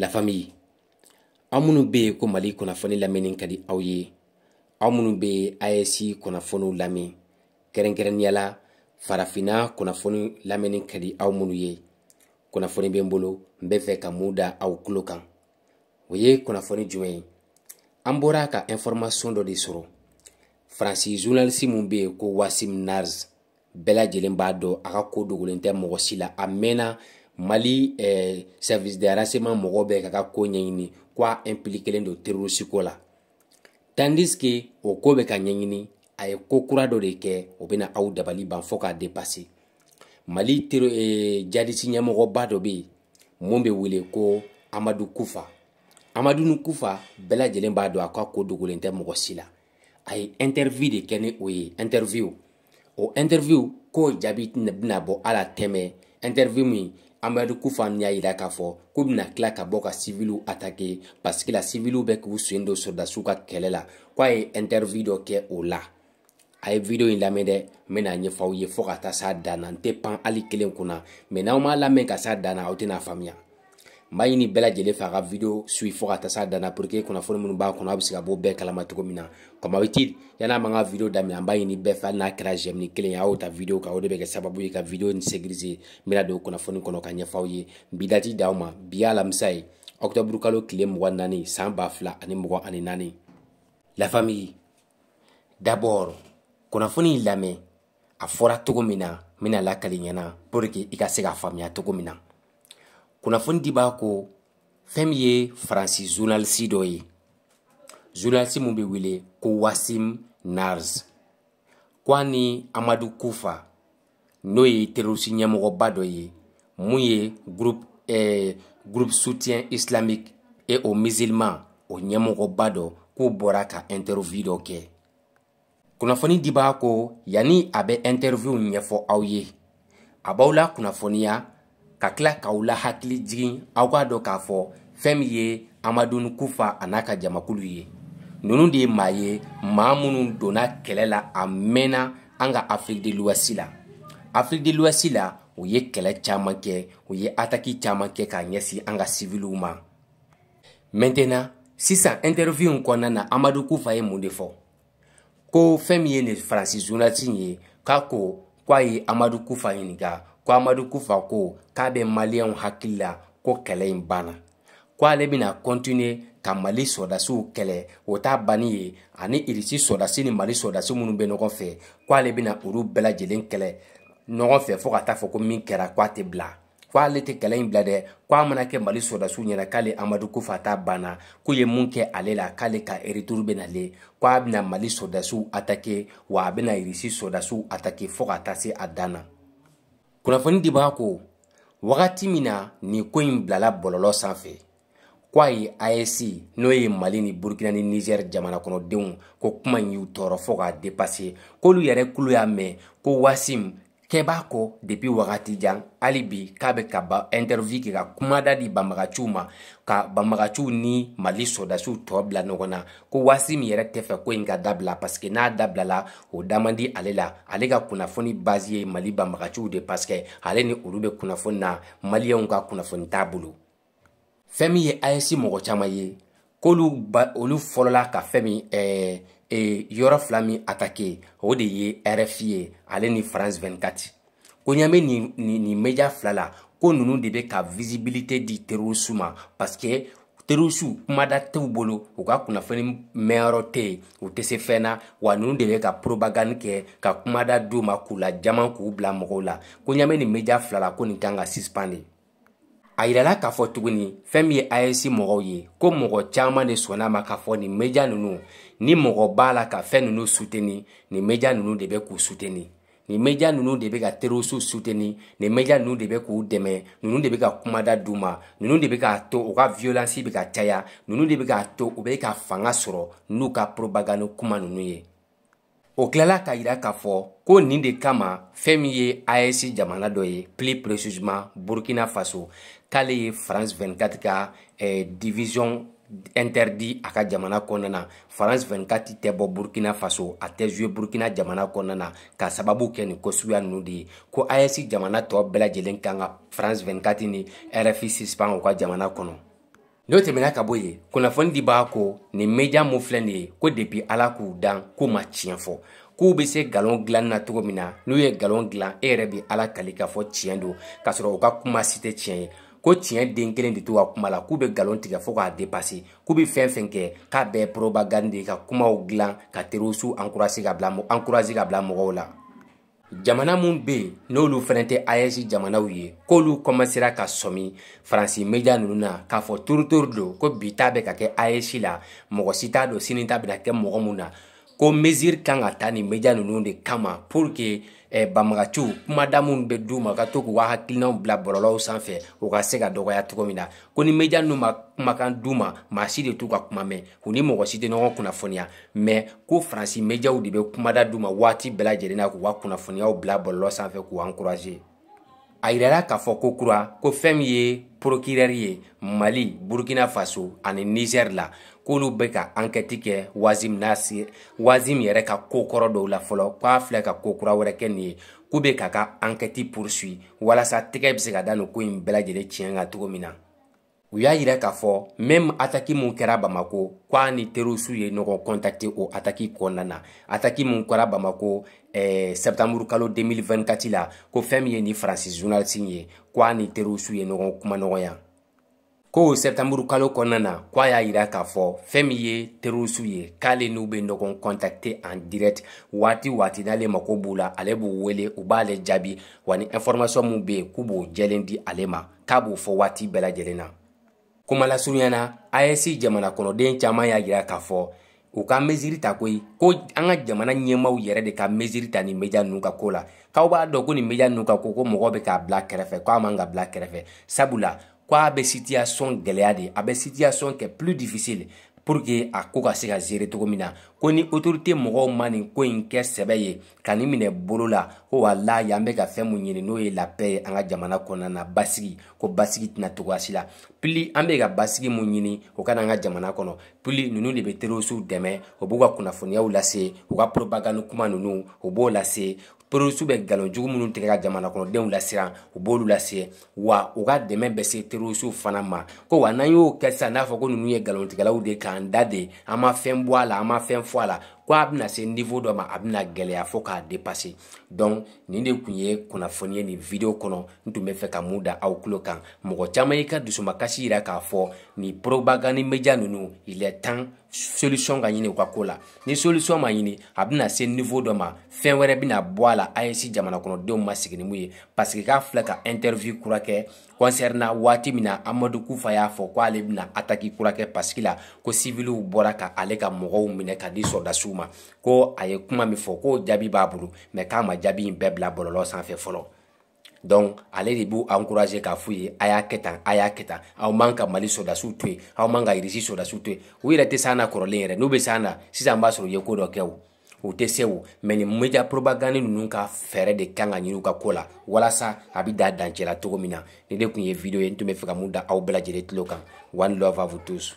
la famille aw minnu bɛ yen ko mali kunnafoni lamɛnni ka di aw ye aw minnu bɛ AES kunnafoniw lamɛn kɛrɛnkɛrɛnnenya la farafinna kunnafoni lamɛnni ka di aw minnu ye kunnafoni bɛ n bolo n bɛ fɛ ka mun da aw tulo kan o ye kunnafoni jumɛn ye an bɔra ka information dɔ de sɔrɔ faransi journaliste min bɛ yen ko wasim nars bɛɛ lajɛlen b'a dɔn a ka ko dogolen tɛ mɔgɔ si la a mɛnna mali eh, service de harasema mɔgɔ bɛ ka ka koo ɲɛɲini ko a impliquelen do terorisi ko la tandis ke o koo bɛ ka ɲɛɲini a ye ko kura dɔ de kɛ o bena aw dabali ban fɔɔ k'a depase mali tero, eh, jadisi ɲɛmɔgɔba dɔ be yen mun be wele ko amadu kufa amadu ni kufa bɛɛlajɛlen b'a dɔn a ka ko dogolen tɛ mɔgɔ si la a ye interview de kɛ ni o ye interview o interview k'o jaabi bena bɔ ala tɛmɛ interview min amadu kufan y'a yira k'a fɔ k'u bɛna tila ka bɔ ka siviliw atake pasiki la siviliw bɛ k'u sen don sodasiw ka kɛlɛ la ko a ye ɛntɛriwi dɔ kɛ o la a ye video in lamɛn dɛ n bɛna ɲɛfɔ aw ye fo ka taa s'a dan na n tɛ pan hali kelen kunna mɛ n'aw m'a lamɛn ka s'a dan na aw tɛna faamuya n b'a ɲini bɛɛ lajɛlen fɛ a ka video suwi fɔ ka taa s'a danna pour que kunnafoni minnu b'a kɔnɔ a bɛ se ka bɔ bɛɛ kalama cogo min na comme habitude yan'a m'an ka video daminɛ an b'a ɲini bɛɛ fɛ hali n'a kɛra j'aime ni kelen ye a y'o ta video kan o de bɛ kɛ sababu ye ka video in sécuriser n bɛna don kunnafoni kɔnɔ ka ɲɛfɔ aw ye bi dati d'aw ma bi y'a alamisa ye octobre kalo tile mugan naani san ba fila ani mugan ani naani la famille d'abord kunnafoni lamɛn a fɔra cogo min na n bɛna lakali ɲɛna pour que i ka se k'a faamuya cogo min na kunnafoni di b'a ko fɛɛn min ye faransi zurnalisi dɔ ye zurnalisi min be wele ko wasim nars ko a ni amadu kufa n'o ye terorisi ɲɛmɔgɔba dɔ ye mun ye groupe, eh, groupe soutien islamique et au musulman o ɲɛmɔgɔba dɔ k'o bɔra ka interview dɔ kɛ kunnafoni di b'a ko yani a bɛ interview ɲɛfɔ aw ye a b'aw la kunnafoniya ka tila k'aw la hakili jigin aw k'a dɔn k'a fɔ fɛn min ye amadunu kufa a n'a ka jamakulu ye ninnu de ye maa ye maa minnu donna kɛlɛ la a mɛnna an ka afiriki de luwasi la afiriki de luwasi la u ye kɛlɛ caman kɛ u ye ataki caman kɛ k'a ɲɛsin an ka siviliw ma mɛntena sisan ɛntɛrɛwiw kɔnɔna na amadu kufa ye mun de fɔ ko fɛn min ye nin faransi zunati ye k'a ko kwa ye amadu kufa ɲininga ko amadu kufa ko k'a bɛ maliyɛnw hakili la ko kɛlɛ yi banna ko ale bena kɔntinue ka mali sɔdasiw kɛlɛ o t'a banni ye ani irisi sɔdasi ni mali sɔdasi minnu be ɲɔgɔn fɛ ko ale bena olu bɛɛ kɛlɛ ɲɔgɔn fɛ fɔɔ ka taa fɔ ko min kɛra ko a tɛ bila ko ale tɛ kɛlɛ in bila dɛ ko a mana kɛ mali sɔrɔdasiw ɲɛna k'ale amadu kofa ta banna k'u ye mun kɛ ale la k'ale ka ereturu bɛ nale ko a bɛna mali sɔrɔdasiw atake wa a bɛna irisi sɔrɔdasiw atake fɔɔ ka taa se a dan na kunnafoni dibaga ko wagati min na nin ko in bilala bɔlɔlɔ sanfɛ ko a ye AES n'o ye Mali ni Burkina ni Niger jamana kɔnɔdenw ko kuma in y'u tɔɔrɔ fo k'a dépasser k'olu yɛrɛ kulo y'a mɛn ko Wasim kɛbaa kɔ depi wagati jan hali bi k'a bɛ ka ba ɛntɛrviw kɛ ka kumada di banbagaciw ma ka banbagaciw ni mali sɔdasiw tɔ bila ɲɔgɔn na ko waasi min yɛrɛ tɛ fɛ ko in ka dabila parsike n'a dabilala o daman di ale la ale ka kunnafoni bazi ye mali banbagaciw de parsike ale ni olu bɛ kunnafoni na maliyɛnw ka kunnafoni t'a bolo fɛn min ye ayesi mɔgɔ caaman ye k'olu olu fɔlɔla ka fɛn min ɛɛ eh, e, yɔrɔ fila min atake o de ye rfi ye ale ni france 24 ko ɲa bɛ nin nin nin media fila la ko ninnu de bɛ ka visibilité di terroriste ma parce que terroriste kumada t'u bolo u ka kunnafoni mɛnyɔrɔ tɛ yen u tɛ se fɛn na wa ninnu de bɛ ka propagande kɛ ka kumada d'u ma k'u la jama k'u bila mɔgɔw la ko ɲa bɛ nin media fila la ko nin kan ka suspendre a yirala k'a fɔ tuguni fɛn min ye ayesi mɔgɔw ye ko mɔgɔ caaman de sɔnna ma k'a fɔ nin meja nunu ni mɔgɔ b'a la ka fɛn nunu suteni nin meja nunu de bɛ k'u suteni nin meja nunu de bɛ ka terroristes suteni nin meja nunu de bɛ k'u dɛmɛ nunu de bɛ ka kumada d'u ma nunu de bɛ k'a to u ka violence bɛ ka caya nunu de bɛ k'a to u bɛ ka fanga sɔrɔ n'u ka propagande kuma nunu ye o kilala k'a yira k'a fɔ ko nin de kama fɛɛn min ye as jamana dɔ ye plus précisement burkina faso k'ale ye france 24 ka eh, division interdit a ka jamana kɔnɔna na france 24 tɛ bɔ burkina faso a tɛ zuye burkina jamana kɔnɔna na ka sababu kɛ nin kosuguya nunu de ye ko as jamana tɔɔ bɛɛ lajɛlen kan ka france 24 ni rfi suspend u ka jamana kɔnɔ n'o tɛmɛna ka bɔ yen kunnafoni di b'a ko nin media mun filɛ nin ye ko depi ala k'u dan k'u ma tiɲɛ fɔ k'u be se galon gilan na cogo min na n'u ye galon gilan e yɛrɛ be ala kali k'a fɔ tiɲɛ don k'a sɔrɔ u ka kuma si tɛ tiɲɛ ye ko tiɲɛ den kelen de to ka kuma la k'u be galon tigɛ fɔɔ k'a depase k'u be fɛn fɛn kɛ k'a bɛɛ propagande ka kumaw gilan ka terrosu encourage ka bila encourage ka bila mɔgɔw la jamana minnu bɛ yen n'olu fana tɛ AES jamanaw ye k'olu kɔmasera ka sɔmi faransi media ninnu na k'a fɔ torotoro don ko bi ta bɛ ka kɛ AES la mɔgɔ si t'a dɔn sini ta bɛ na kɛ mɔgɔ mun na ko mesure kan ka ta nin media ninnu de kama pour que eh, banbagaciw kumada minnu bɛ d'u ma ka to k'u ka hakilinaw bila bɔlɔlɔw sanfɛ u ka se ka dɔgɔya cogo min na ko ni media ninnu ma kumakan d'u ma maa si de t'u ka kuma mɛn u ni mɔgɔ si tɛ ɲɔgɔn kunnafoniya mɛ ko faransi mediaw de bɛ kumada d'u ma waati bɛɛ lajɛlen na k'u ka kunnafoniyaw bila bɔlɔlɔ sanfɛ k'u encourager a yirala k'a fɔ ko kura ko fɛn min ye procureur ye mali burkina faso ani niger la k'olu bɛ ka ankɛti kɛ wazim nasi wazim yɛrɛ ka kokɔrɔ dɔw la fɔlɔ k'a filɛ ka kokura wɛrɛ kɛ nin ye k'u bɛ k'a ka ankɛti poursuit walasa tɛgɛ bɛ se ka da nin ko in bɛɛ lajɛlen tiɲɛ kan cogo min na u y'a yira k'a fɔ mɛmu ataki min kɛra bamako k'a ni terisiw ye ɲɔgɔn kɔntakte o ataki kɔnɔna na ataki min kɛra bamako eh, sɛptanburu kalo 2024 la ko fɛn min ye ni faransi journalisi ye k'a ni terisiw ye ɲɔgɔn kumaɲɔgɔnya ko sɛptanburu kalo kɔnɔna na k'a y'a yira k'a fɔ fɛn min ye terisiw ye k'ale n'u bɛ ɲɔgɔn kɔntakte en direct waati waati n'ale mako b'u la ale b'u wele u b'ale jaabi wa ni information min bɛ yen k'u b'o jɛlen di ale ma k'a b'o fɔ waati bɛɛ lajɛlen na kumalasurunya na asc jamana kɔnɔden caaman y'a yira k'a fɔ u ka meziri ta koyi ko an ka jamana ɲɛmaw yɛrɛ de ka meziri ta nin meja nunu ka ko la k'aw b'a dɔn ko nin meja nunu ka ko ko mɔgɔ be k'a bila kɛrɛfɛ ko a man ka bila kɛrɛfɛ sabula ko a be sitiyasɔn gwɛlɛya de a be sitiyasɔn kɛ plus difficile pour que a ko ka se ka zere cogo min na ko ni otorite mɔgɔw ma nin ko in kɛ sɛbɛ ye ka nin minɛ bolo la ko walayi an bɛ ka fɛn mun ɲini n'o ye lapɛ ye an ka jamana kɔnɔna na basigi ko basigi tɛna togoyasi la pili an bɛ ka basigi mun ɲini o ka na an ka jamana kɔnɔ pili ninnu de bɛ terorisiw dɛmɛ o b'u ka kunnafoniyaw lase u ka propagande kuma ninnu o b'o lase terorisiw bɛ galon jugu minnu tigɛ ka jamana kɔnɔdenw lasiran u b'olu lase wa u ka dɛmɛ bɛ se terorisiw fana ma ko wa n'an y'o kɛ sisan n'a fɔ ko ninnu ye galontigɛlaw de k'an da de an ma fɛn bɔ a la an ma fɛn fɔ a la ko a bɛna se niveau dɔ ma a bɛna gɛlɛya fo k'a dépasser donc nin de tun ye kunnafoni ye nin video kɔnɔ n tun bɛ fɛ ka mun da aw tulo kan mɔgɔ caman y'i ka dusumakasi yira k'a fɔ nin propagande media ninnu il est temps solution ka ɲini u ka ko la ni solution ma ɲini a bɛna se niveau dɔ ma fɛn wɛrɛ bɛna bɔ a la AES jamana kɔnɔdenw ma sigi ni mun ye parce que k'a filɛ ka interview kura kɛ concernant waati min na amadu kufa y'a fɔ ko ale bɛna attaque kura kɛ parce que la ko civiliw bɔra ka ale ka mɔgɔw minɛ ka di sɔrdasiw ma ma ko a ye kuma min fɔ ko jaabi b'a bolo mɛ k'a ma jaabi in bɛɛ bila bɔlɔlɔ sanfɛ fɔlɔ donc ale de b'u encourager k'a f'u ye a y'a kɛ tan a y'a kɛ tan aw man ka mali sɔdasiw to yen aw man ka irisi sɔdasiw to yen u yɛrɛ tɛ s'an na kɔrɔlen yɛrɛ n'u bɛ s'an na sisan b'a sɔrɔ u ye ko dɔ kɛ o u tɛ se o mɛ nin media propagande ninnu ka fɛɛrɛ de kan ka ɲini u ka ko la walasa a bɛ da dancɛ la cogo min na nin de tun ye video ye n tun bɛ fɛ ka mun da aw bɛɛ lajɛlen tulo kan one love à vous tous